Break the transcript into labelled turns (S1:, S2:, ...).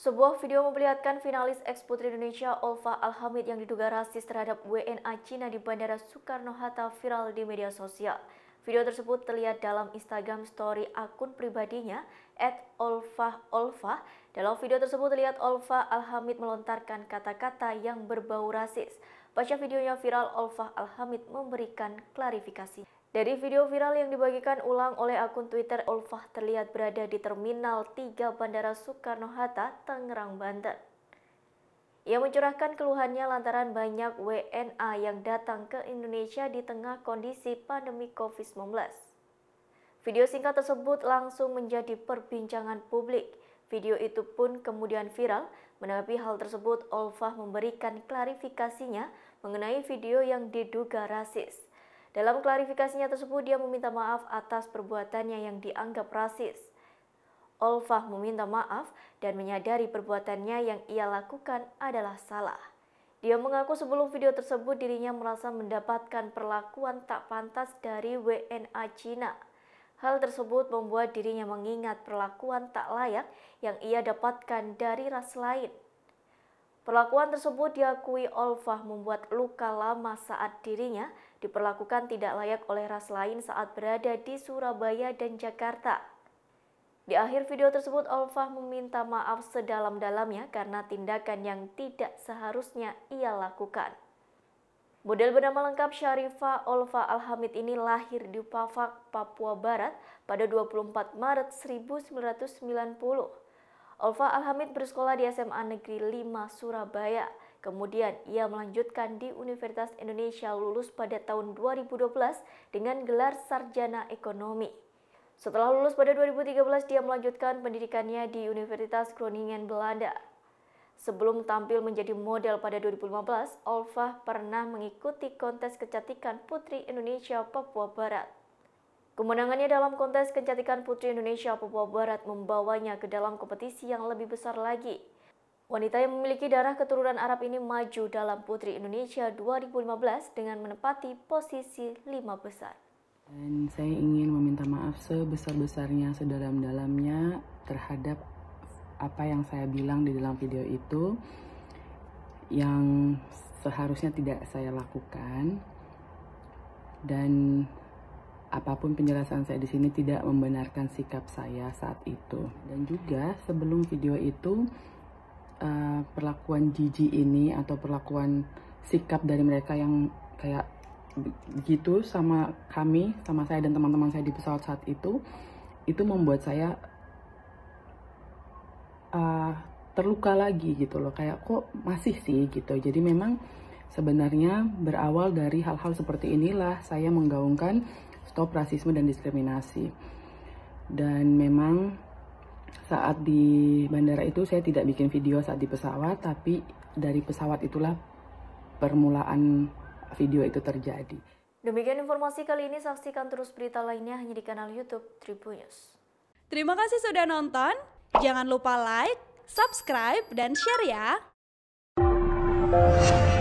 S1: Sebuah video memperlihatkan finalis ex Putri Indonesia Olfa Alhamid yang diduga rasis terhadap WNA Cina di Bandara Soekarno-Hatta viral di media sosial. Video tersebut terlihat dalam Instagram story akun pribadinya at Olfa Olfa. Dalam video tersebut terlihat Olfa Alhamid melontarkan kata-kata yang berbau rasis. Pasca videonya viral, Olfa Alhamid memberikan klarifikasi. Dari video viral yang dibagikan ulang oleh akun Twitter Ulfah terlihat berada di Terminal 3 Bandara Soekarno-Hatta, Tangerang, Banten. Ia mencurahkan keluhannya lantaran banyak WNA yang datang ke Indonesia di tengah kondisi pandemi COVID-19. Video singkat tersebut langsung menjadi perbincangan publik. Video itu pun kemudian viral. Menanggapi hal tersebut, Olfah memberikan klarifikasinya mengenai video yang diduga rasis. Dalam klarifikasinya tersebut, dia meminta maaf atas perbuatannya yang dianggap rasis. Olfah meminta maaf dan menyadari perbuatannya yang ia lakukan adalah salah. Dia mengaku sebelum video tersebut dirinya merasa mendapatkan perlakuan tak pantas dari WNA Cina. Hal tersebut membuat dirinya mengingat perlakuan tak layak yang ia dapatkan dari ras lain. Perlakuan tersebut diakui Olfah membuat luka lama saat dirinya diperlakukan tidak layak oleh ras lain saat berada di Surabaya dan Jakarta. Di akhir video tersebut, Olfah meminta maaf sedalam-dalamnya karena tindakan yang tidak seharusnya ia lakukan. Model bernama lengkap Syarifah Olfa Alhamid ini lahir di Pavak, Papua Barat pada 24 Maret 1990. Olfa Alhamid bersekolah di SMA Negeri 5 Surabaya. Kemudian ia melanjutkan di Universitas Indonesia lulus pada tahun 2012 dengan gelar Sarjana Ekonomi. Setelah lulus pada 2013, dia melanjutkan pendidikannya di Universitas Groningen, Belanda. Sebelum tampil menjadi model pada 2015, Olfa pernah mengikuti kontes kecantikan Putri Indonesia Papua Barat. Kemenangannya dalam kontes kecantikan putri Indonesia Papua Barat membawanya ke dalam kompetisi yang lebih besar lagi. Wanita yang memiliki darah keturunan Arab ini maju dalam Putri Indonesia 2015 dengan menempati posisi lima besar.
S2: Dan saya ingin meminta maaf sebesar-besarnya, sedalam-dalamnya terhadap apa yang saya bilang di dalam video itu yang seharusnya tidak saya lakukan dan apapun penjelasan saya di sini tidak membenarkan sikap saya saat itu. Dan juga sebelum video itu uh, perlakuan jiji ini atau perlakuan sikap dari mereka yang kayak gitu sama kami, sama saya dan teman-teman saya di pesawat saat itu, itu membuat saya uh, terluka lagi gitu loh, kayak kok masih sih gitu. Jadi memang sebenarnya berawal dari hal-hal seperti inilah saya menggaungkan stop rasisme dan diskriminasi. Dan memang saat di bandara itu saya tidak bikin video saat di pesawat, tapi dari pesawat itulah permulaan video itu terjadi.
S1: Demikian informasi kali ini, saksikan terus berita lainnya hanya di kanal YouTube Tribun News. Terima kasih sudah nonton, jangan lupa like, subscribe, dan share ya!